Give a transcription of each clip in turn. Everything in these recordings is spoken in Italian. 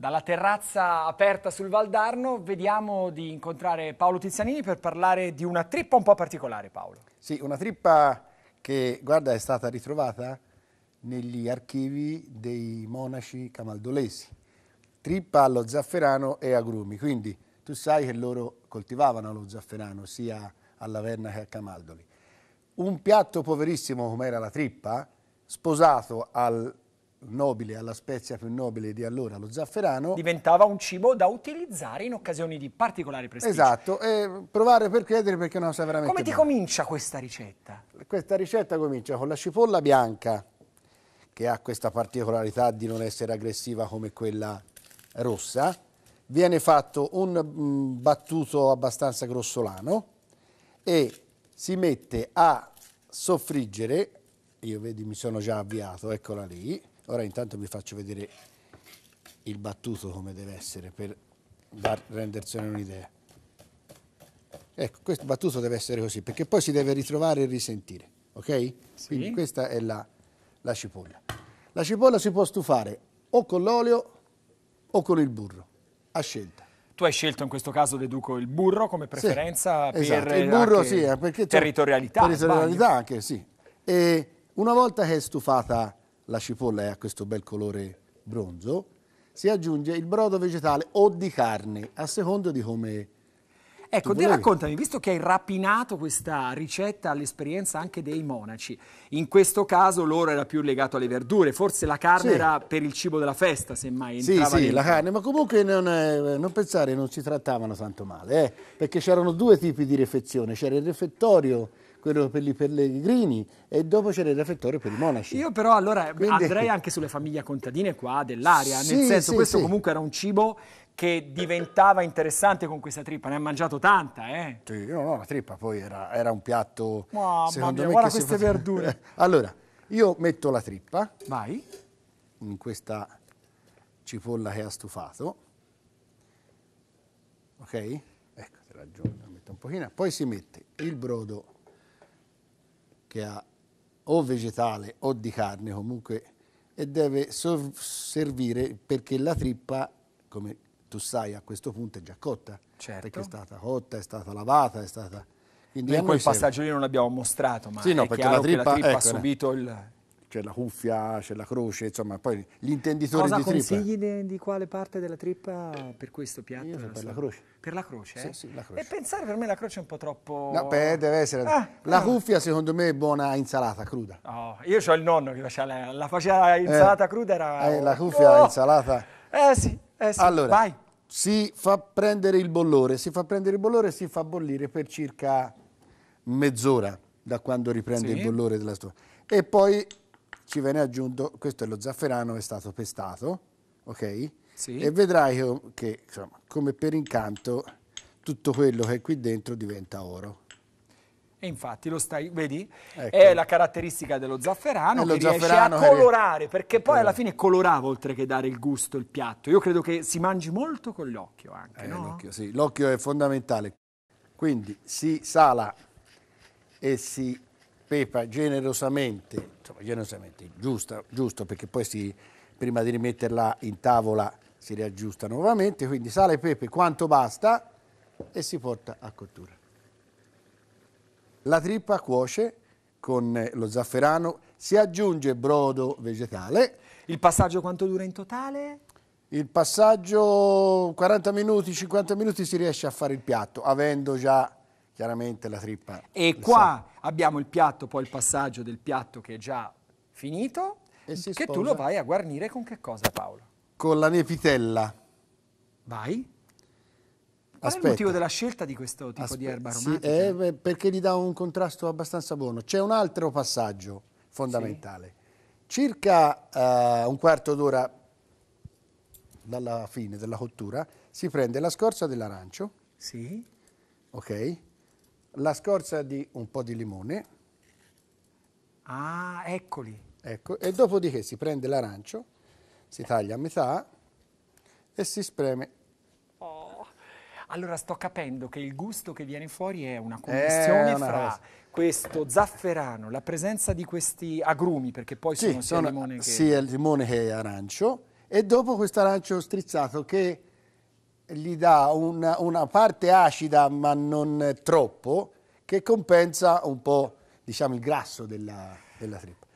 Dalla terrazza aperta sul Valdarno vediamo di incontrare Paolo Tizianini per parlare di una trippa un po' particolare, Paolo. Sì, una trippa che, guarda, è stata ritrovata negli archivi dei monaci camaldolesi. Trippa allo zafferano e agrumi, quindi tu sai che loro coltivavano lo zafferano sia a Laverna che a Camaldoli. Un piatto poverissimo come era la trippa, sposato al nobile, alla spezia più nobile di allora, lo zafferano. Diventava un cibo da utilizzare in occasioni di particolari prestigio. Esatto, e provare per credere perché non sa veramente Come ti buona. comincia questa ricetta? Questa ricetta comincia con la cipolla bianca, che ha questa particolarità di non essere aggressiva come quella rossa. Viene fatto un mm, battuto abbastanza grossolano e si mette a soffriggere, io vedi mi sono già avviato, eccola lì, Ora intanto vi faccio vedere il battuto come deve essere per dar, rendersene un'idea. Ecco, questo battuto deve essere così, perché poi si deve ritrovare e risentire, ok? Sì. Quindi questa è la, la cipolla. La cipolla si può stufare o con l'olio o con il burro, a scelta. Tu hai scelto in questo caso, deduco, il burro come preferenza sì, esatto. per il burro, sì, eh, perché territorialità. Territorialità anche, sì. E una volta che è stufata la cipolla è a questo bel colore bronzo, si aggiunge il brodo vegetale o di carne, a secondo di come... Ecco, te raccontami, visto che hai rapinato questa ricetta all'esperienza anche dei monaci, in questo caso l'oro era più legato alle verdure, forse la carne sì. era per il cibo della festa, semmai. Sì, sì, dentro. la carne, ma comunque non, eh, non pensare, non si trattavano tanto male, eh, perché c'erano due tipi di refezione, c'era il refettorio quello per i pellegrini e dopo c'era il reflettore per i monaci. Io però allora Quindi... andrei anche sulle famiglie contadine qua dell'area, sì, nel senso sì, questo sì. comunque era un cibo che diventava interessante con questa trippa, ne ha mangiato tanta, eh? Sì, no, no, la trippa poi era, era un piatto... Mamma secondo mia, me, guarda queste faceva... verdure! allora, io metto la trippa. Vai. In questa cipolla che ha stufato. Ok? Ecco, ti la la metto un pochino. Poi si mette il brodo che ha o vegetale o di carne comunque e deve servire perché la trippa, come tu sai a questo punto è già cotta, certo. perché è stata cotta, è stata lavata, è stata... Quindi Noi quel passaggio lì non l'abbiamo mostrato, ma sì, no, è perché la trippa, la trippa ecco, ha subito il c'è la cuffia, c'è la croce, insomma, poi gli intenditori Cosa di trippa. Cosa consigli di, di, quale parte della trippa per questo piatto? Io per la croce. Per la croce, eh? sì, la croce, E pensare per me la croce è un po' troppo... No, beh, deve essere... Ah, la ah. cuffia secondo me è buona insalata cruda. Oh, io ho il nonno che faceva la, la faceva insalata eh, cruda, era... Eh, la oh. cuffia oh. insalata... Eh sì, eh sì, allora, vai. si fa prendere il bollore, si fa prendere il bollore e si fa bollire per circa mezz'ora da quando riprende sì. il bollore della storia. E poi ci viene aggiunto, questo è lo zafferano, è stato pestato, ok? Sì. E vedrai che, insomma, come per incanto, tutto quello che è qui dentro diventa oro. E infatti lo stai, vedi? Ecco. È la caratteristica dello zafferano eh, lo che zafferano riesce a colorare, perché poi eh. alla fine colorava oltre che dare il gusto il piatto. Io credo che si mangi molto con l'occhio anche, eh, no? L'occhio, sì. l'occhio è fondamentale. Quindi si sala e si Pepa generosamente, insomma, generosamente giusta, giusto perché poi si, prima di rimetterla in tavola si riaggiusta nuovamente, quindi sale e pepe quanto basta e si porta a cottura. La trippa cuoce con lo zafferano, si aggiunge brodo vegetale. Il passaggio quanto dura in totale? Il passaggio 40 minuti, 50 minuti si riesce a fare il piatto, avendo già chiaramente la trippa. E qua abbiamo il piatto, poi il passaggio del piatto che è già finito, che tu lo vai a guarnire con che cosa Paolo? Con la nepitella. Vai. Qual Aspetta. è il motivo della scelta di questo tipo Aspetta, di erba aromatica? Sì, eh, perché gli dà un contrasto abbastanza buono. C'è un altro passaggio fondamentale. Sì. Circa uh, un quarto d'ora dalla fine della cottura si prende la scorza dell'arancio. Sì. Ok la scorza di un po' di limone. Ah, eccoli. Ecco, e dopodiché si prende l'arancio, si taglia a metà e si spreme. Oh, allora sto capendo che il gusto che viene fuori è una commissione fra cosa. questo zafferano, la presenza di questi agrumi, perché poi sì, sono sia sono, limone che... Sì, è il limone che è arancio, e dopo questo arancio strizzato che gli dà una, una parte acida ma non troppo che compensa un po' diciamo, il grasso della, della trippa.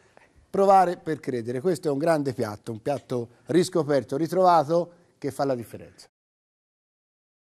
Provare per credere, questo è un grande piatto, un piatto riscoperto, ritrovato che fa la differenza.